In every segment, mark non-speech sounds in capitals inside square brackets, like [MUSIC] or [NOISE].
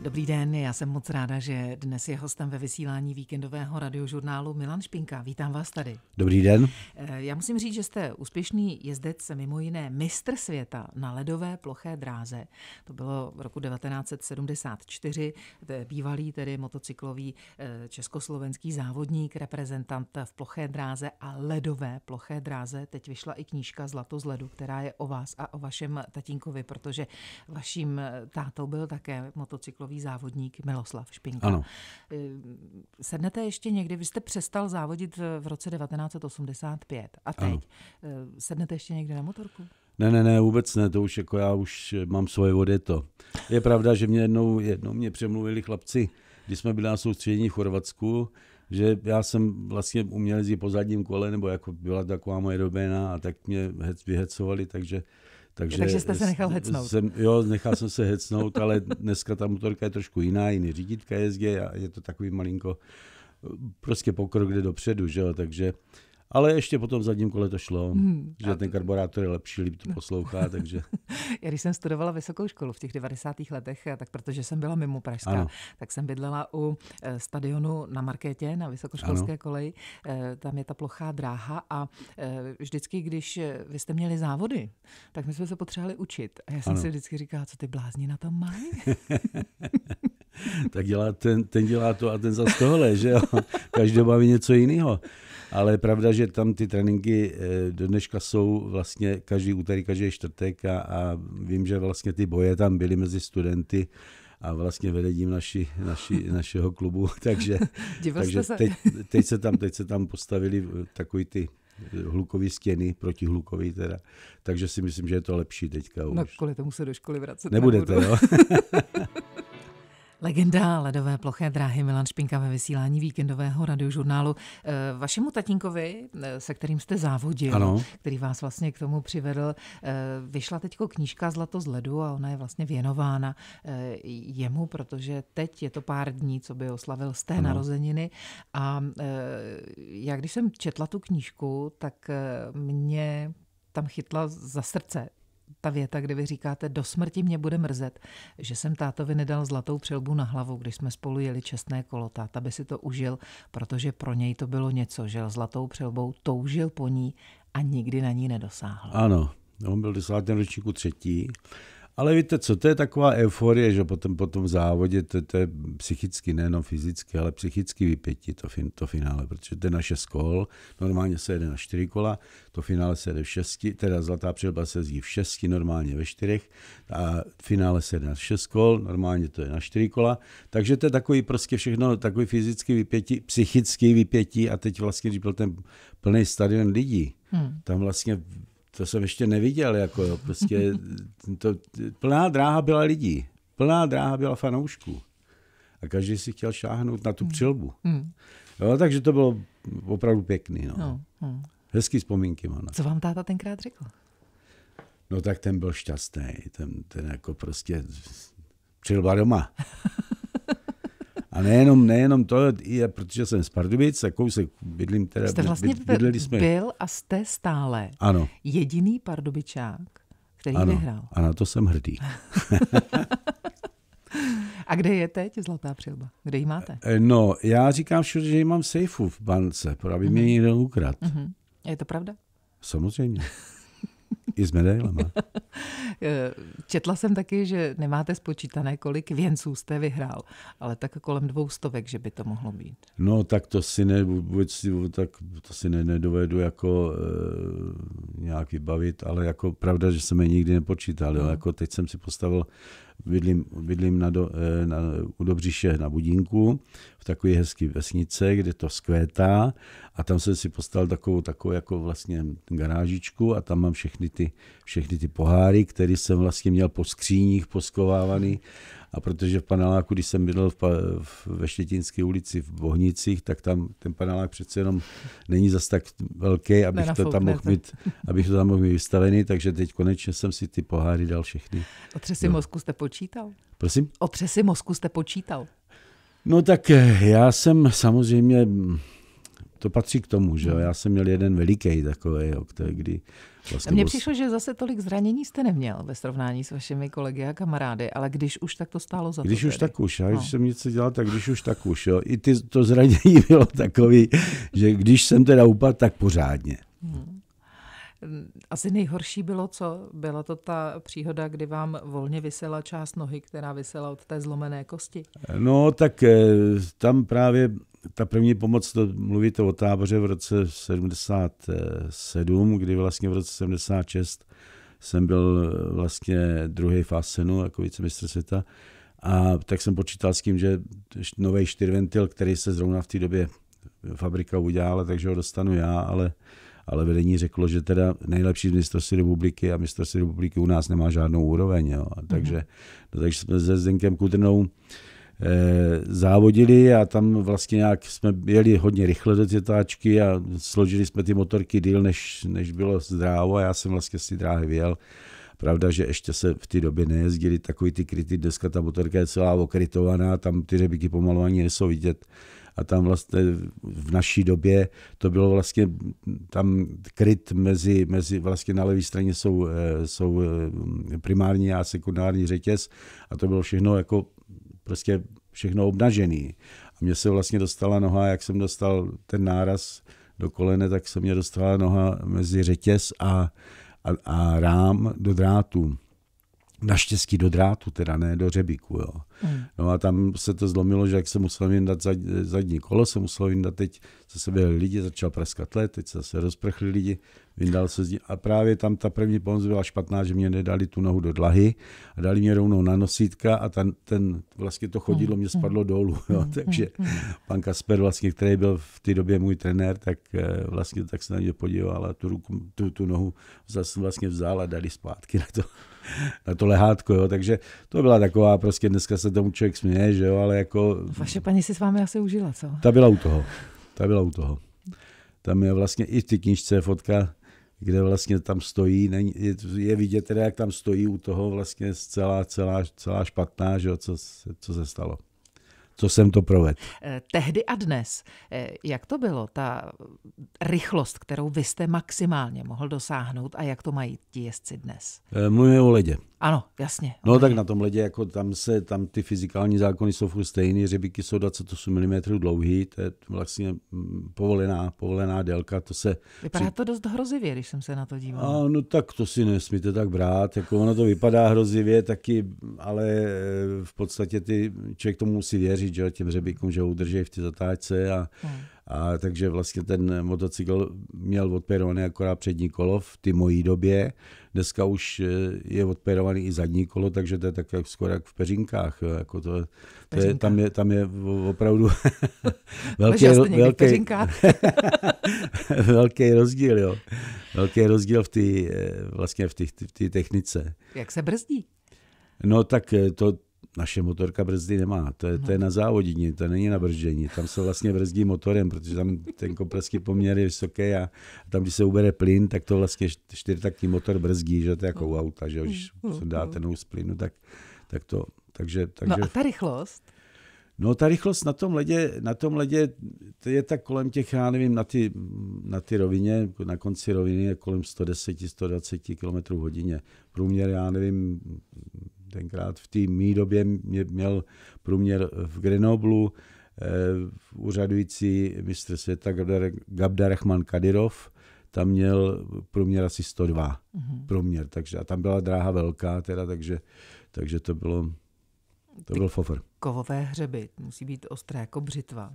Dobrý den, já jsem moc ráda, že dnes je hostem ve vysílání víkendového radiožurnálu Milan Špinka. Vítám vás tady. Dobrý den. Eh, já musím říct, že jste úspěšný jezdec, mimo jiné mistr světa na ledové ploché dráze. To bylo v roku 1974, bývalý tedy motocyklový eh, československý závodník, reprezentant v ploché dráze a ledové ploché dráze. Teď vyšla i knížka Zlato z ledu, která je o vás a o vašem tatínkovi, protože vaším eh, tátou byl také motocyklový závodník Miloslav Špinka. Ano. Eh, sednete ještě někdy, vy jste přestal závodit eh, v roce 1985 a teď ano. Eh, sednete ještě někdy na motorku? Ne, ne, ne, vůbec ne, to už jako já už mám svoje vody to. Je pravda, že mě jednou, jednou mě přemluvili chlapci, když jsme byli na soustředění v Chorvatsku, že já jsem vlastně uměl jít po zadním kole, nebo jako byla taková moje doména a tak mě vyhecovali, takže takže, takže jste se nechal hecnout. Jsem, jo, nechal jsem se hecnout, ale dneska ta motorka je trošku jiná, jiný řídítka jezdí a je to takový malinko prostě pokrok jde dopředu, že jo, takže uh, ale ještě potom v zadním kole to šlo, hmm, že ten karburátor je lepší, líp to poslouchá, [LAUGHS] takže... Já když jsem studovala vysokou školu v těch 90. letech, eh, tak protože jsem byla mimo Pražská, ano. tak jsem bydlela u eh, stadionu na Markétě, na vysokoškolské ano. koleji. Eh, tam je ta plochá dráha a vždycky, když vy jste měli závody, tak my jsme se potřebovali učit. A já jsem ano. si vždycky říkala, co ty blázni na tom mají? [LAUGHS] tak dělá ten, ten dělá to a ten zase tohle, že jo? Každý baví něco jiného. Ale je pravda, že tam ty tréninky eh, do dneška jsou vlastně každý úterý, každý čtvrtek a, a vím, že vlastně ty boje tam byly mezi studenty a vlastně vedením naši, naši, [LAUGHS] našeho klubu, [LAUGHS] takže, takže se. Teď, teď, se tam, teď se tam postavili takový ty hlukové stěny, protihlukový teda. Takže si myslím, že je to lepší teďka no, už. No kvůli tomu se do školy vracet Nebudete, nebudu. jo? [LAUGHS] Legenda ledové ploché dráhy Milan Špinka ve vysílání víkendového radiožurnálu. Eh, vašemu tatínkovi, eh, se kterým jste závodil, ano. který vás vlastně k tomu přivedl, eh, vyšla teď knížka Zlato z ledu a ona je vlastně věnována jemu, protože teď je to pár dní, co by oslavil z té ano. narozeniny. A já když jsem četla tu knížku, tak mě tam chytla za srdce ta věta, kdy vy říkáte, do smrti mě bude mrzet, že jsem tátovi nedal zlatou přelbu na hlavu, když jsme spolu jeli čestné kolo. Táta by si to užil, protože pro něj to bylo něco, že zlatou přelbou toužil po ní a nikdy na ní nedosáhl. Ano, on byl desátém ročníku třetí ale víte co, to je taková euforie, že potom po tom závodě, to, to je psychicky, nejenom fyzicky, ale psychicky vypětí to, fin, to finále, protože to je na šest kol, normálně se jede na čtyři kola, to finále se jede v šesti, teda zlatá přilba se jezdí v šesti, normálně ve čtyřech, a finále se jede na šest kol, normálně to je na čtyři kola, takže to je takový prostě všechno, takový fyzický vypětí, psychický vypětí a teď vlastně, když byl ten plný stadion lidí, hmm. tam vlastně to jsem ještě neviděl, jako prostě to, plná dráha byla lidí, plná dráha byla fanoušků a každý si chtěl šáhnout na tu hmm. přilbu. Hmm. Jo, takže to bylo opravdu pěkný, no. no hmm. Hezký vzpomínky mám. Co vám táta tenkrát řekl? No tak ten byl šťastný, ten, ten jako prostě přilba doma. [LAUGHS] A nejenom, nejenom to, je, protože jsem z Pardubic, a kousek bydlím, teda jste vlastně bydleli jsme. byl a jste stále ano. jediný Pardubičák, který ano, vyhrál. A na to jsem hrdý. [LAUGHS] a kde je teď Zlatá přilba? Kde ji máte? Eh, no, já říkám všude, že ji mám v sejfu v bance, aby mě mhm. někdo ukradl. Mhm. Je to pravda? Samozřejmě. I s medailema. [LAUGHS] Eh, četla jsem taky, že nemáte spočítané, kolik věnců jste vyhrál, ale tak kolem dvou stovek, že by to mohlo být. No tak to si, ne, vůbec, tak to si ne, nedovedu jako e, nějak vybavit, ale jako pravda, že jsem je nikdy nepočítal. Jo? Mm. Jako teď jsem si postavil, bydlím, bydlím na do, eh, na, u Dobříše na Budínku, v takové hezké vesnice, kde to skvétá a tam jsem si postavil takovou, takovou jako vlastně garážičku a tam mám všechny ty, všechny ty poháry, které který jsem vlastně měl po skříních poskovávaný. A protože v paneláku, když jsem bydlel v, v, ve Štětinské ulici v Bohnicích, tak tam ten panelák přece jenom není zas tak velký, abych to tam mohl mít, abych to tam mohl mít vystavený, takže teď konečně jsem si ty poháry dal všechny. Otřesy no. mozku jste počítal? Prosím? Otřesy mozku jste počítal? No tak eh, já jsem samozřejmě to patří k tomu, že jo. Hmm. Já jsem měl jeden veliký takový, jo, který, kdy vlastně... Mně přišlo, že zase tolik zranění jste neměl ve srovnání s vašimi kolegy a kamarády, ale když už, tak to stálo za když to. Když už, tak už. Já, no. když jsem něco dělal, tak když už, tak už. Jo. I ty, to zranění [LAUGHS] bylo takový, že když jsem teda upadl, tak pořádně. Hmm. Asi nejhorší bylo co? Byla to ta příhoda, kdy vám volně vysela část nohy, která vysela od té zlomené kosti? No, tak eh, tam právě ta první pomoc, to mluvíte o táboře v roce 77, kdy vlastně v roce 76 jsem byl eh, vlastně druhý v Asenu jako vicemistr světa. A tak jsem počítal s tím, že nový čtyřventil, který se zrovna v té době fabrika udělala, takže ho dostanu já, ale, ale vedení řeklo, že teda nejlepší mistrovství republiky a mistrovství republiky u nás nemá žádnou úroveň. Jo. A takže, mm-hmm. no, takže jsme se Zdenkem Kudrnou Eh, závodili a tam vlastně nějak jsme jeli hodně rychle do té táčky a složili jsme ty motorky díl, než, než bylo zdrávo a já jsem vlastně si dráhy vyjel. Pravda, že ještě se v té době nejezdili takový ty kryty, dneska ta motorka je celá okrytovaná, tam ty řebiky pomalu ani nejsou vidět. A tam vlastně v naší době to bylo vlastně tam kryt mezi, mezi vlastně na levé straně jsou, eh, jsou eh, primární a sekundární řetěz a to bylo všechno jako prostě všechno obnažený. A mě se vlastně dostala noha, jak jsem dostal ten náraz do kolene, tak se mě dostala noha mezi řetěz a, a, a rám do drátu. Naštěstí do drátu, teda ne do řebíku. Jo. Mm. No a tam se to zlomilo, že jak se musel vyndat zad, zadní kolo, se musel vyndat teď, se sebe lidi, začal praskat let, teď se zase rozprchli lidi, vyndal se z ní. A právě tam ta první pomoc byla špatná, že mě nedali tu nohu do dlahy a dali mě rovnou na nosítka a ten, ten vlastně to chodidlo hmm, mě hmm. spadlo dolů. Jo. Hmm, Takže pan Kasper, vlastně, který byl v té době můj trenér, tak eh, vlastně tak se na mě podíval a tu, ruku, tu, tu nohu zase vlastně vzal a dali zpátky na to na to lehátko, jo. takže to byla taková, prostě dneska se tomu člověk směje, že jo, ale jako... Vaše paní si s vámi asi užila, co? Ta byla u toho, ta byla u toho. Tam je vlastně i v té knižce fotka, kde vlastně tam stojí, je, je vidět teda, jak tam stojí u toho vlastně celá, celá, celá špatná, že jo, co, co se stalo co jsem to provedl. Eh, tehdy a dnes, eh, jak to bylo, ta rychlost, kterou vy jste maximálně mohl dosáhnout a jak to mají ti jezdci dnes? Eh, mluvíme o ledě. Ano, jasně. No okay. tak na tom ledě, jako tam se, tam ty fyzikální zákony jsou furt stejný, řebíky jsou 28 mm dlouhý, to je vlastně mm, povolená, povolená délka, to se... Vypadá při... to dost hrozivě, když jsem se na to díval. A, no tak to si nesmíte tak brát, jako ono to vypadá hrozivě taky, ale e, v podstatě ty, člověk tomu musí věřit, že těm řebíkům, že udrží v ty zatáčce a, hmm. A takže vlastně ten motocykl měl odperovaný akorát přední kolo v ty mojí době. Dneska už eh, je odperovaný i zadní kolo, takže to je tak jak, skoro jak v peřinkách. Jako to, to je, tam, je, tam je opravdu [LAUGHS] [LAUGHS] velký, velký, [LAUGHS] velký rozdíl. Jo. Velký rozdíl v té eh, vlastně v v technice. Jak se brzdí? No tak eh, to, naše motorka brzdy nemá. To je, to je no. na závodění, to není na brzdění. Tam se vlastně brzdí motorem, protože tam ten kompresní poměr je vysoký a tam, když se ubere plyn, tak to vlastně čtyřtaktní motor brzdí, že to je jako u auta, že když mm-hmm. se dá ten z plynu, tak, tak to, takže, no takže... No a ta rychlost? No ta rychlost na tom ledě, na tom ledě je tak kolem těch, já nevím, na ty, na ty rovině, na konci roviny je kolem 110-120 km hodině. Průměr, já nevím, tenkrát v té mý době mě, měl průměr v Grenoblu, eh, úřadující mistr světa Gabdarachman Kadirov, tam měl průměr asi 102 mm-hmm. průměr, takže a tam byla dráha velká teda, takže, takže to bylo to Ty byl fofr. Kovové hřeby musí být ostré jako břitva.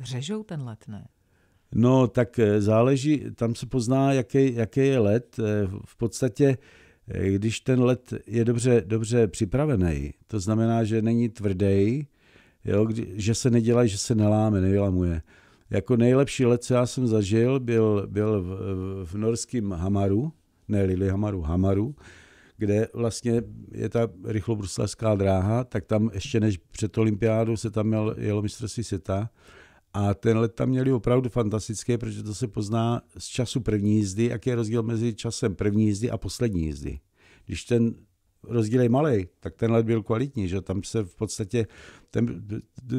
Řežou ten let, ne? No, tak eh, záleží, tam se pozná, jaký, jaký je let. Eh, v podstatě když ten led je dobře, dobře připravený, to znamená, že není tvrdý, jo, že se nedělá, že se neláme, nevylamuje. Jako nejlepší led, co já jsem zažil, byl, byl v, v norském Hamaru, ne Hamaru, Hamaru, kde vlastně je ta rychlobruslařská dráha, tak tam ještě než před olympiádou se tam jel, jelo mistrovství světa a ten let tam měli opravdu fantastické, protože to se pozná z času první jízdy, jaký je rozdíl mezi časem první jízdy a poslední jízdy. Když ten rozdíl je malý, tak ten let byl kvalitní, že tam se v podstatě, ten,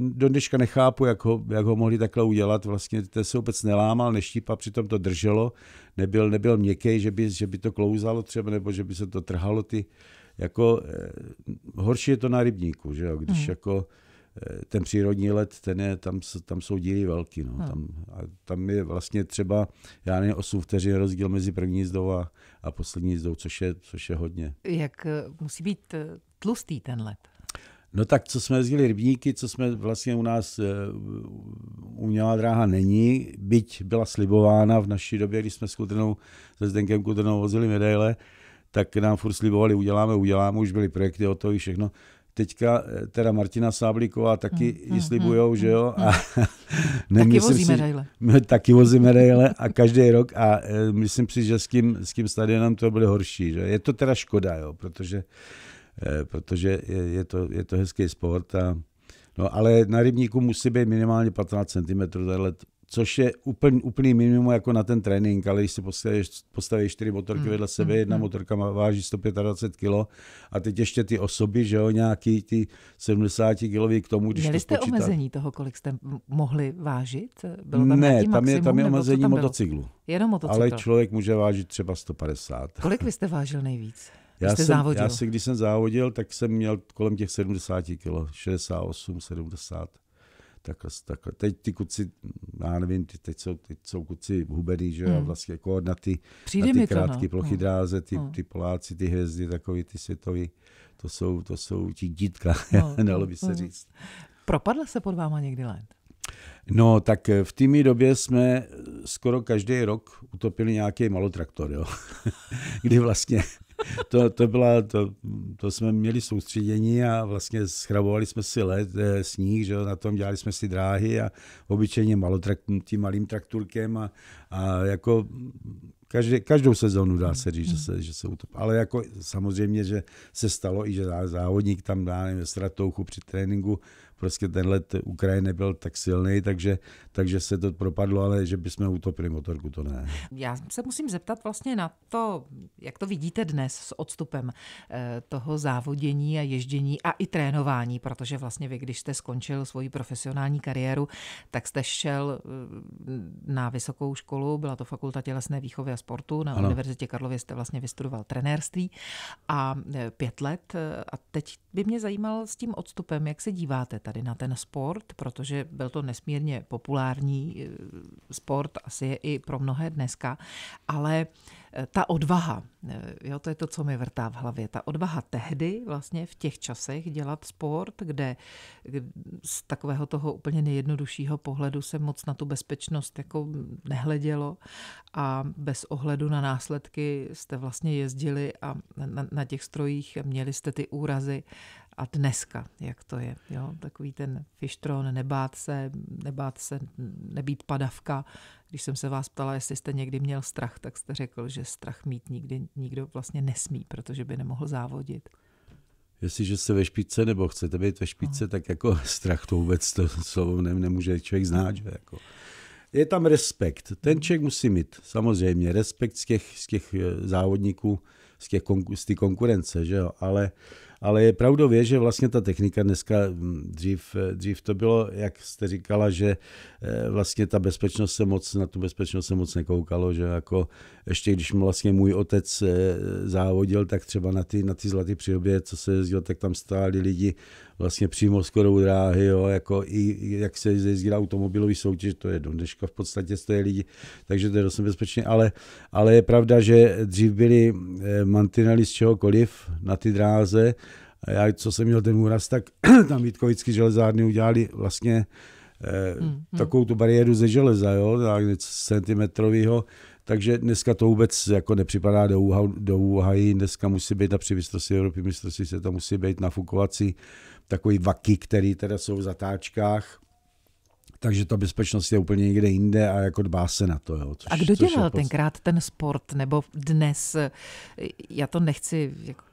do dneška nechápu, jak ho, jak ho mohli takhle udělat, vlastně ten se vůbec nelámal, neštípa, přitom to drželo, nebyl, nebyl měkký, že by, že by to klouzalo třeba, nebo že by se to trhalo ty, jako eh, horší je to na rybníku, že jo, když mm. jako Eh, ten přírodní let ten je, tam, tam jsou díly velký. No. Hmm. Tam, a tam je vlastně třeba, já nevím, 8 vteřin rozdíl mezi první jízdou a, a poslední jízdou, což je, což je hodně. Jak eh, musí být eh, tlustý ten let? No tak, co jsme jezdili rybníky, co jsme vlastně u nás umělá dráha není, byť byla slibována v naší době, když jsme s Kudrnou, se Zdenkem Kudrnou vozili medaile, tak nám furt slibovali, uděláme, uděláme, už byly projekty o to i všechno teďka eh, teda Martina Sáblíková taky hmm, ji mm, slibujou, hmm, že jo? Hmm. A [LAUGHS] taky vozíme si, rejle. [LAUGHS] No, taky vozíme rejle a každý rok a eh, myslím si, že s tím, s tím stadionem to bude horší, že? Je to teda škoda, jo, protože, eh, protože je, je, to, je to hezký sport a No ale na rybníku musí být minimálně 15 cm tadyhle což je úplný, úplný minimum jako na ten trénink, ale když si postavíš, postavíš čtyři motorky mm, vedle sebe, mm, jedna mm. motorka váží 125 kg a teď ještě ty osoby, že jo, nějaký ty 70 kg k tomu, když Měli to jste spočítá... omezení toho, kolik jste mohli vážit? Bylo tam ne, tam maximum, je, tam je omezení tam motocyklu. Jenom motocykl. Ale člověk může vážit třeba 150. Kolik vy jste vážil nejvíc? Já jste jsem, závodil? já si, když jsem závodil, tak jsem měl kolem těch 70 kg, 68, 70 takhle, takhle. Teď ty kuci, já nevím, ty, teď, jsou, teď jsou kuci hubený, že jo, hmm. vlastně jako na ty, na ty no. krátké plochy no. dráze, hmm. ty, no. ty Poláci, ty hvězdy, takový ty světový, to jsou, to jsou ti dítka, no. [LAUGHS] dalo no, by se no. říct. Propadla se pod váma někdy let? No, tak eh, v té době jsme eh, skoro každý rok utopili nějaký malotraktor, jo. [LAUGHS] Kdy vlastně to, to, byla, to, to jsme měli soustředění a vlastně schrabovali jsme si let, eh, sníh, že na tom dělali jsme si dráhy a obyčejně malotrak, tím malým trakturkem a, a jako každý, každou sezónu dá se říct, že se, že se utopí. Ale jako samozřejmě, že se stalo i, že závodník tam dá, nevím, stratouchu při tréninku prostě ten let Ukrajin nebyl tak silný, takže, takže se to propadlo, ale že bychom utopili motorku, to ne. Já se musím zeptat vlastně na to, jak to vidíte dnes s odstupem eh, toho závodění a ježdění a i trénování, protože vlastně vy, když jste skončil svoji profesionální kariéru, tak jste šel eh, na vysokou školu, byla to fakulta tělesné výchovy a sportu, na ano. Univerzitě Karlově jste vlastně vystudoval trenérství a eh, pět let a teď by mě zajímal s tím odstupem, jak se díváte tady na ten sport, protože byl to nesmírně populární eh, sport, asi je i pro mnohé dneska, ale ta odvaha, eh, jo, to je to, co mi vrtá v hlavě, ta odvaha tehdy vlastně v těch časech dělat sport, kde, z takového toho úplně nejjednoduššího pohledu se moc na tu bezpečnost jako nehledělo a bez ohledu na následky jste vlastně jezdili a na, na těch strojích měli jste ty úrazy a dneska, jak to je. Jo? Takový ten fištron, nebát se, nebát se, nebýt padavka. Když jsem se vás ptala, jestli jste někdy měl strach, tak jste řekl, že strach mít nikdy nikdo vlastně nesmí, protože by nemohl závodit. Jestliže jste ve špičce nebo chcete být ve špičce, no. tak jako [LAUGHS] strach to vůbec to slovo nemůže člověk znát. Že jako. Je tam respekt. Ten mm. člověk musí mít samozřejmě respekt z těch, z těch eh, závodníků, z, těch, z té konkurence, že jo? ale ale je pravdou je, že vlastně ta technika dneska, dřív, dřív to bylo, jak jste říkala, že eh, vlastně ta bezpečnost se moc, na tu bezpečnost se moc nekoukalo, že jako ještě když vlastně můj otec eh, závodil, tak třeba na ty, na ty zlaté přírobě, co se jezdilo, tak tam stáli lidi vlastně přímo skoro dráhy, jo, jako i jak se jezdí automobilový soutěž, to je do dneška v podstatě stojí lidi, takže to je dost bezpečné. ale, ale je pravda, že dřív byly eh, mantinely z čehokoliv na ty dráze, a já, co jsem měl ten úraz, tak [CLEARS THROAT] tam Vítkovický železárny udělali vlastně eh, hmm, hmm. takovou tu bariéru ze železa, jo, centimetrovýho. takže dneska to vůbec jako nepřipadá do, úha, do úhají. Dneska musí být na mistrovství Evropy, mistrovství se to musí být na fukovací takový vaky, který teda jsou v zatáčkách. Takže ta bezpečnost je úplně někde jinde a jako dbá se na to. Jo, což, a kdo dělal tenkrát ten sport nebo dnes? Já to nechci jako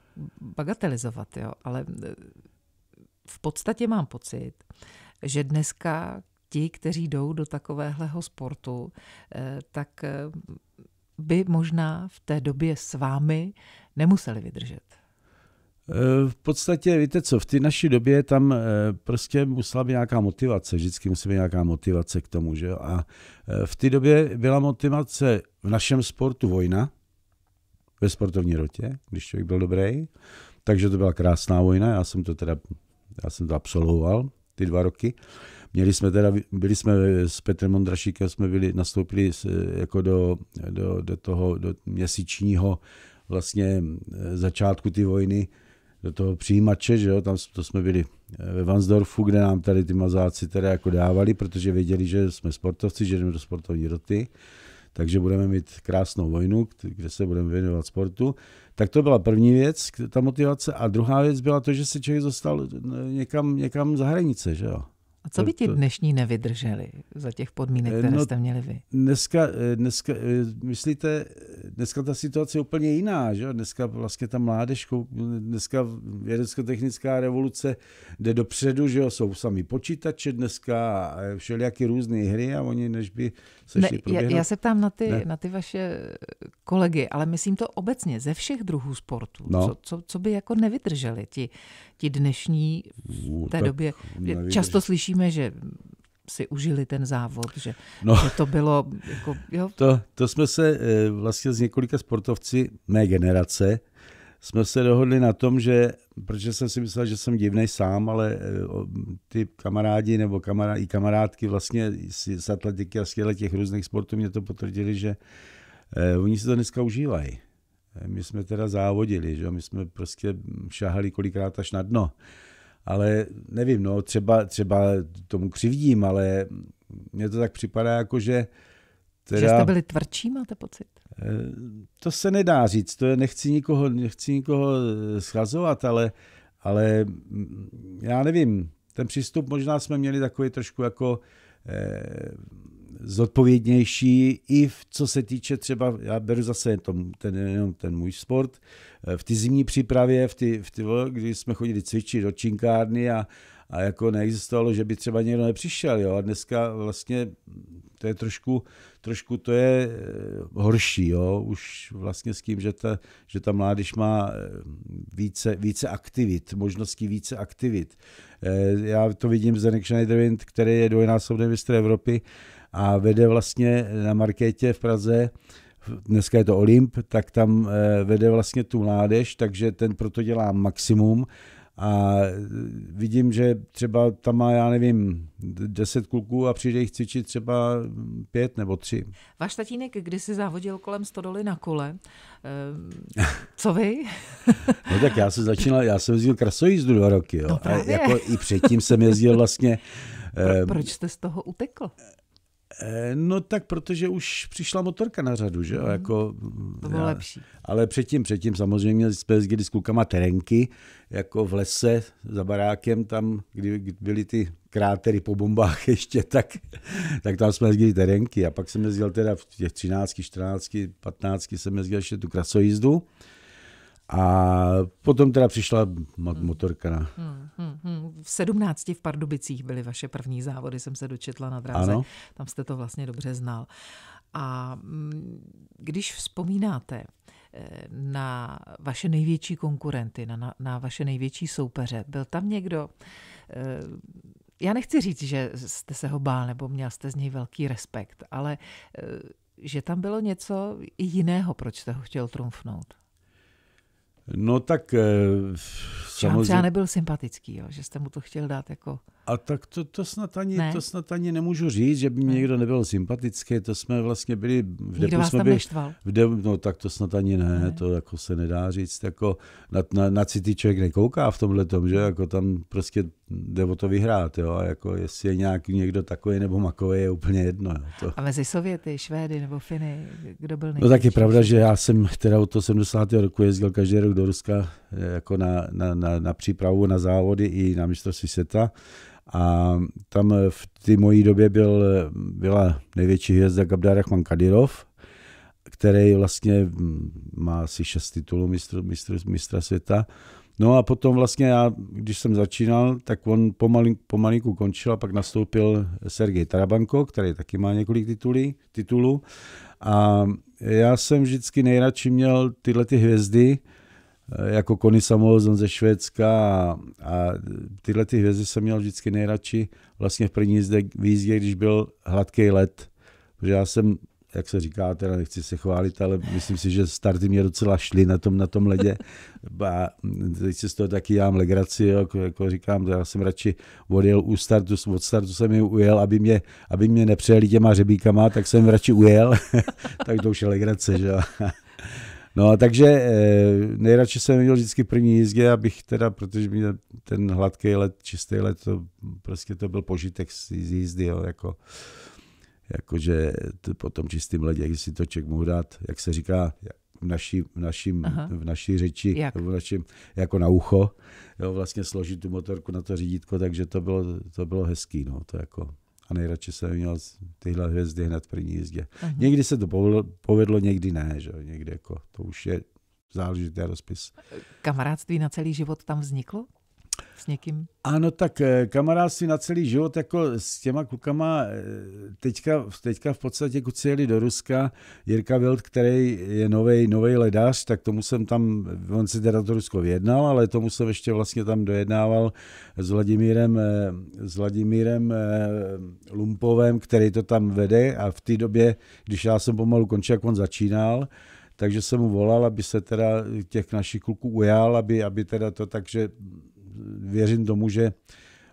bagatelizovat, jo, ale eh, v podstatě mám pocit, že dneska ti, kteří jdou do takového sportu, eh, tak eh, by možná v té době s vámi nemuseli vydržet. V podstatě, víte co, v té naší době tam prostě musela být nějaká motivace, vždycky musí být nějaká motivace k tomu, že jo. A v té době byla motivace v našem sportu vojna, ve sportovní rotě, když člověk byl dobrý. Takže to byla krásná vojna, já jsem to teda, já jsem to absolvoval, ty dva roky. Měli jsme teda, byli jsme s Petrem Mondrašíkem, jsme byli, nastoupili jako do, do, do toho do měsíčního vlastně eh, začátku ty vojny, do toho přijímače, že jo, tam to jsme byli eh, ve Vansdorfu, kde nám tady ty mazáci teda jako dávali, protože věděli, že jsme sportovci, že jdeme do sportovní roty takže budeme mít krásnou vojnu, kde se budeme věnovat sportu. Tak to byla první věc, ta motivace. A druhá věc byla to, že se člověk dostal eh, někam, někam za hranice, že jo. A co by ti dnešní nevydrželi za těch podmínek, eh, které no, jste měli vy? Dneska, eh, dneska myslíte, dneska ta situace je úplně jiná, že? dneska vlastně ta mládež, dneska vědecko-technická revoluce jde dopředu, že jo? jsou sami počítače dneska, jaké různé hry a oni než by se ne, Já, já se ptám na ty, na ty vaše eh, kolegy, ale myslím to obecně, ze všech druhů sportů, no. co, co, co by jako nevydrželi ti, ti dnešní v té U, době. Nevydrž. Často slyšíme, že si užili ten závod, že, no, že to bylo... Jako, jo? To, to jsme se eh, vlastně z několika sportovci mé generace jsme se dohodli na tom, že, protože jsem si myslel, že jsem divný sám, ale eh, ty kamarádi nebo kamará, i kamarádky vlastně z atletiky a z těch různých sportů mě to potvrdili, že eh, oni si to dneska užívají. Eh, my jsme teda závodili, že? my jsme prostě šahali kolikrát až na dno ale nevím, no, třeba, třeba tomu křivdím, ale mně to tak připadá jako, že Teda, že jste byli tvrdší, máte pocit? Eh, to se nedá říct, to je, nechci nikoho, nechci nikoho eh, schazovat, ale, ale mm, já nevím, ten přístup možná jsme měli takový trošku jako eh, zodpovědnější i v, co se týče třeba, já beru zase tom, ten, jenom ten můj sport, eh, v ty zimní přípravě, v ty, v ty, kdy jsme chodili cvičit do činkárny a, a jako neexistovalo, že by třeba někdo nepřišel. Jo? A dneska vlastně to je trošku, trošku to je eh, horší, jo? už vlastně s tím, že ta, že ta mládež má eh, více, více aktivit, možností více aktivit. Já to vidím z Zenek Schneiderwind, který je dvojnásobný mistr Evropy, a vede vlastně na markétě v Praze dneska je to Olymp, tak tam eh, vede vlastně tu mládež, takže ten proto dělá maximum. A eh, vidím, že třeba tam má, já nevím, deset kluků a přijde jich cvičit třeba pět nebo tři. Váš tatínek kdysi závodil kolem stodoly na kole. Ehm, co vy? [LAUGHS] no tak já jsem začínal, já jsem jezdil krasojízdu dva roky. Jo. No a jako i předtím jsem jezdil vlastně... Pro, ehm, proč jste z toho utekl? Eh, no tak, protože už přišla motorka na řadu, že jo? Mm. Jako, to bylo já, lepší. Ale předtím, předtím samozřejmě měli jsme jezdili s klukama terenky, jako v lese za barákem, tam, kdy, kdy byly ty krátery po bombách [LAUGHS] ještě, tak, tak tam jsme jezdili terenky. A pak jsem jezdil teda v těch 13, 14, 15 jsem jezdil ještě tu krasojízdu. jízdu a potom teda přišla hmm. motorka. Na... Hmm, hmm, hmm. V sedmnácti v Pardubicích byly vaše první závody, jsem se dočetla na dráze. Ano. Tam jste to vlastně dobře znal. A mm, když vzpomínáte eh, na vaše největší konkurenty, na, na, na vaše největší soupeře, byl tam někdo, eh, já nechci říct, že jste se ho bál nebo měl jste z něj velký respekt, ale eh, že tam bylo něco jiného, proč jste ho chtěl trumfnout? No tak eh, samozřejmě... nebyl sympatický, jo? že jste mu to chtěl dát jako... A tak to, to, snad ani, ne? to snad ani nemůžu říct, že by mi někdo nebyl sympatický, to jsme vlastně byli... V někdo vás jsme tam byli, neštval? V de, no tak to snad ani ne, ne, to jako se nedá říct, jako na, na, na city člověk nekouká v tomhle tom, že jako tam prostě jde o to vyhrát, jo, a jako jestli je nějaký někdo takový nebo makový, je úplně jedno. Jo, to. A mezi Sověty, Švédy nebo Finy, kdo byl největší? No tak je pravda, že já jsem teda od 70. roku jezdil každý rok do Ruska eh, jako na, na, na, na přípravu, na závody i na mistrovství světa a tam v té mojí době byl, byla největší hvězda Rachman Kadirov, který vlastně má asi šest titulů mistr, mistr, mistra světa. No a potom vlastně já, když jsem začínal, tak on pomalinku končil a pak nastoupil Sergej Tarabanko, který taky má několik titulí, titulů. A já jsem vždycky nejradši měl tyhle ty hvězdy, Eh, jako Kony Samuelsson ze Švédska a, a tyhle ty hvězdy jsem měl vždycky nejradši vlastně v první jízdě, výjízdě, když byl hladký let, protože já jsem, jak se říká, teda nechci se chválit, ale myslím si, že starty mě docela šly na tom, na tom ledě a teď si z toho taky dělám legraci, jo, jako, jako říkám, já jsem radši odjel u startu, od startu jsem jim ujel, aby mě, aby mě nepřejeli těma řebíkama, tak jsem radši ujel, [LAUGHS] tak to už je legrace, že jo. No, takže e, nejradši jsem měl vždycky první jízdě, abych teda, protože mě ten hladký let, čistý let, to prostě to byl požitek z, jízdy, jo, jako, jakože to po tom čistém ledě, když si to člověk mohl dát, jak se říká, v naší, v naší v naší řeči, jak? v našim, jako na ucho, jo, vlastně složit tu motorku na to řídítko, takže to bylo, to bylo hezký, no, to jako, nejradši jsem měl tyhle hvězdy hned v první jízdě. Uh-huh. Někdy se to povedlo, povedlo někdy ne, že? někdy jako to už je záležitý rozpis. Kamarádství na celý život tam vzniklo? s někým? Ano, tak eh, kamarád si na celý život jako s těma klukama, eh, teďka, teďka v podstatě kuci jeli do Ruska, Jirka Wild, který je novej, novej ledář, tak tomu jsem tam, on si teda to Rusko vyjednal, ale tomu jsem ještě vlastně tam dojednával s Vladimírem, eh, s Vladimírem Lumpovem, který to tam vede a v té době, když já jsem pomalu končil, jak on začínal, takže jsem mu volal, aby se teda těch našich kluků ujal, aby, aby teda to takže věřím tomu, že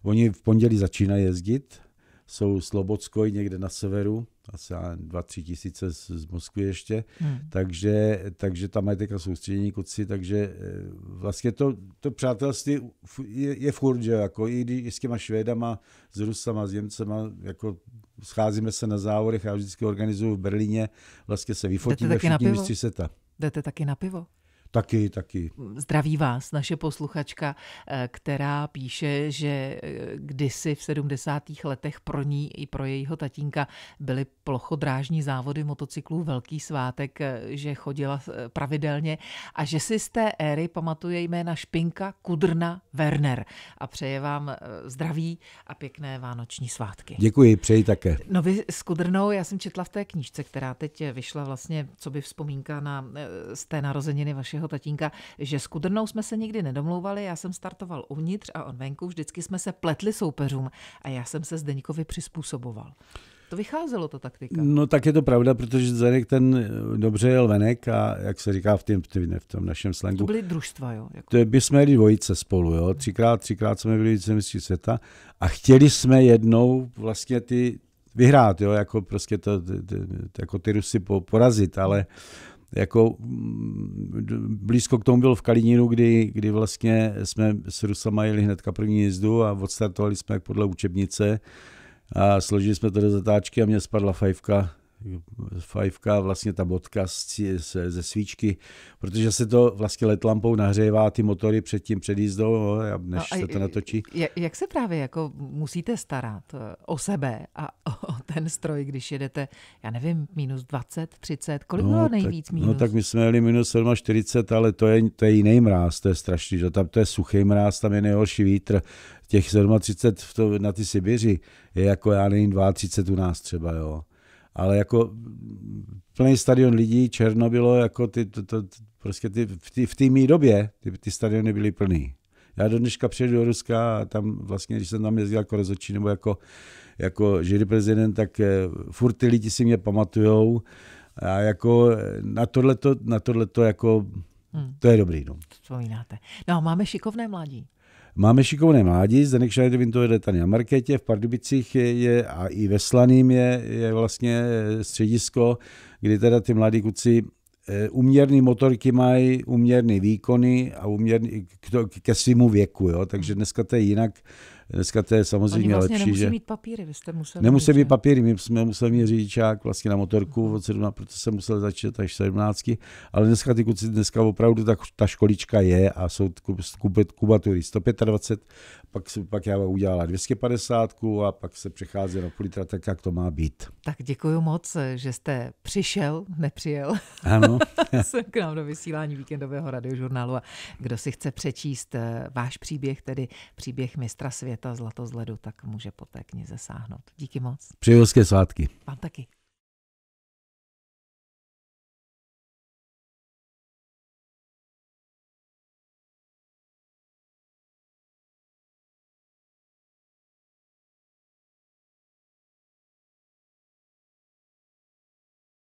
oni v pondělí začínají jezdit, jsou Slobodskoj někde na severu, asi 2 tři tisíce z, Moskvy ještě, hmm. takže, takže tam mají teďka soustředění kuci, takže eh, vlastně to, to přátelství je, je furt, že jako i, i s těma Švédama, s Rusama, s Němcema, jako scházíme se na závodech, já vždycky organizuju v Berlíně, vlastně se vyfotíme všichni mistři ta Jdete taky na pivo? Taky, taky. Zdraví vás naše posluchačka, eh, která píše, že eh, kdysi v 70. letech pro ní i pro jejího tatínka byly plochodrážní závody motocyklů velký svátek, eh, že chodila pravidelně a že si z té éry pamatuje jména Špinka, Kudrna, Werner a přeje vám zdraví a pěkné vánoční svátky. Děkuji, přeji také. No vy s Kudrnou, já jsem četla v té knížce, která teď vyšla vlastně, co by vzpomínka na z té narozeniny vašeho vašeho tatínka, že s Kudrnou jsme se nikdy nedomlouvali, já jsem startoval uvnitř a on venku, vždycky jsme se pletli soupeřům a já jsem se Zdeňkovi přizpůsoboval. To vycházelo, ta taktika. No tak je to pravda, protože Zdeněk ten eh, dobře jel venek a jak se říká v, tým, v tom našem slangu. To byly družstva, jo? Jako... To by jsme jeli dvojice spolu, jo? Třikrát, třikrát jsme byli mistři světa a chtěli jsme jednou vlastně ty vyhrát, jo? Jako prostě to, ty, to, jako ty Rusy porazit, ale jako mm, blízko k tomu byl v Kalinínu, kdy, kdy vlastně jsme s Rusama jeli hnedka první jízdu a odstartovali jsme jak podle učebnice a složili jsme to do zatáčky a mě spadla fajfka fajfka, vlastně ta bodka z, z, ze svíčky, protože se to vlastně letlampou nahřívá ty motory před tím před jízdou, než no se to natočí. Jak se právě jako musíte starat eh, o sebe a o ten stroj, když jedete, já nevím, minus 20, 30, kolik no, bylo nejvíc tak, no, minus? No tak my jsme jeli minus 47, ale to je, to je jiný mráz, to je strašný, že tam to je suchý mráz, tam je nejhorší vítr, těch 37 v to, na ty Sibiři je jako já nevím 32 u nás třeba, jo ale jako plný stadion lidí, černo bylo, jako ty, to, to, prostě ty, v té ty, mý době ty, ty stadiony byly plný. Já do dneška přijedu do Ruska a tam vlastně, když jsem tam jezdil jako rozhodčí nebo jako, jako židy prezident, tak eh, furt ty lidi si mě pamatujou a jako eh, na tohleto, na tohleto jako, hmm. to je dobrý. No. Vzpomínáte. No a máme šikovné mladí. Máme šikovné mládí, Zdenek Schneidervin to jede tady na Markétě, v Pardubicích je, je a i ve Slaným je, je vlastně eh, středisko, kdy teda ty mladí kuci uměrné eh, motorky mají uměrné výkony a uměrný, k, to, ke svému věku, jo? takže dneska to je jinak Dneska to je samozřejmě Oni vlastně lepší. Nemusí že... mít papíry, vy jste museli. Nemuseli mít papíry, my jsme museli mít řidičák vlastně na motorku od 17, proto jsem musel začít až 17. Ale dneska ty kluci, dneska opravdu ta, ta školička je a jsou kubatury 125, pak, pak já udělala 250 a pak se přechází na půl litra, tak jak to má být. Tak děkuji moc, že jste přišel, nepřijel. Ano. [LAUGHS] Jsem k nám do vysílání víkendového radiožurnálu a kdo si chce přečíst eh, váš příběh, tedy příběh mistra světa, světa Zlato z ledu, tak může po té knize sáhnout. Díky moc. Přeji svátky. Vám taky.